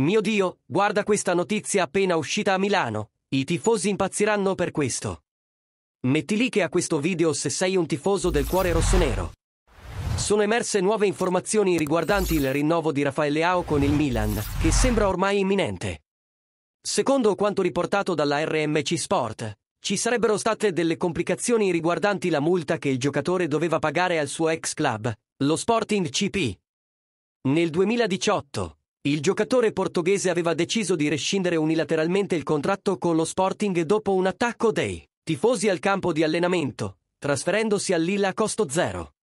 Mio Dio, guarda questa notizia appena uscita a Milano. I tifosi impazziranno per questo. Metti like a questo video se sei un tifoso del cuore rossonero. Sono emerse nuove informazioni riguardanti il rinnovo di Raffaele Leao con il Milan, che sembra ormai imminente. Secondo quanto riportato dalla RMC Sport, ci sarebbero state delle complicazioni riguardanti la multa che il giocatore doveva pagare al suo ex club, lo Sporting CP. Nel 2018, il giocatore portoghese aveva deciso di rescindere unilateralmente il contratto con lo Sporting dopo un attacco dei tifosi al campo di allenamento, trasferendosi a Lille a costo zero.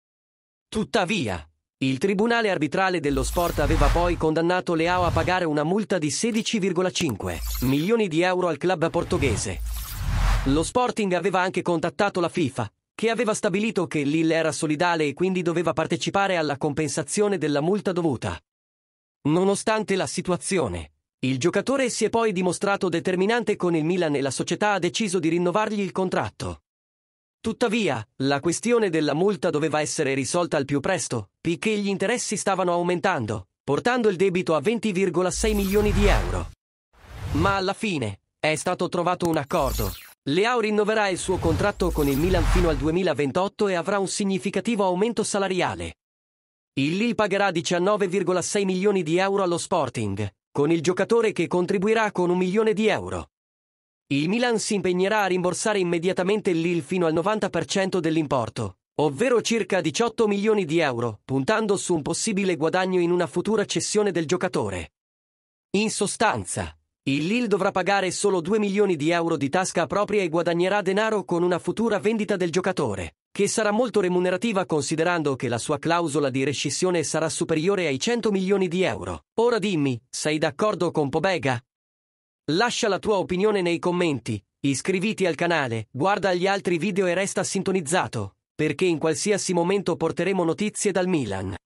Tuttavia, il tribunale arbitrale dello sport aveva poi condannato Leao a pagare una multa di 16,5 milioni di euro al club portoghese. Lo Sporting aveva anche contattato la FIFA, che aveva stabilito che Lille era solidale e quindi doveva partecipare alla compensazione della multa dovuta. Nonostante la situazione, il giocatore si è poi dimostrato determinante con il Milan e la società ha deciso di rinnovargli il contratto. Tuttavia, la questione della multa doveva essere risolta al più presto, poiché gli interessi stavano aumentando, portando il debito a 20,6 milioni di euro. Ma alla fine, è stato trovato un accordo. Leao rinnoverà il suo contratto con il Milan fino al 2028 e avrà un significativo aumento salariale. Il Lee pagherà 19,6 milioni di euro allo Sporting, con il giocatore che contribuirà con un milione di euro. Il Milan si impegnerà a rimborsare immediatamente il Lille fino al 90% dell'importo, ovvero circa 18 milioni di euro, puntando su un possibile guadagno in una futura cessione del giocatore. In sostanza, il Lille dovrà pagare solo 2 milioni di euro di tasca propria e guadagnerà denaro con una futura vendita del giocatore, che sarà molto remunerativa considerando che la sua clausola di rescissione sarà superiore ai 100 milioni di euro. Ora dimmi, sei d'accordo con Pobega? Lascia la tua opinione nei commenti, iscriviti al canale, guarda gli altri video e resta sintonizzato, perché in qualsiasi momento porteremo notizie dal Milan.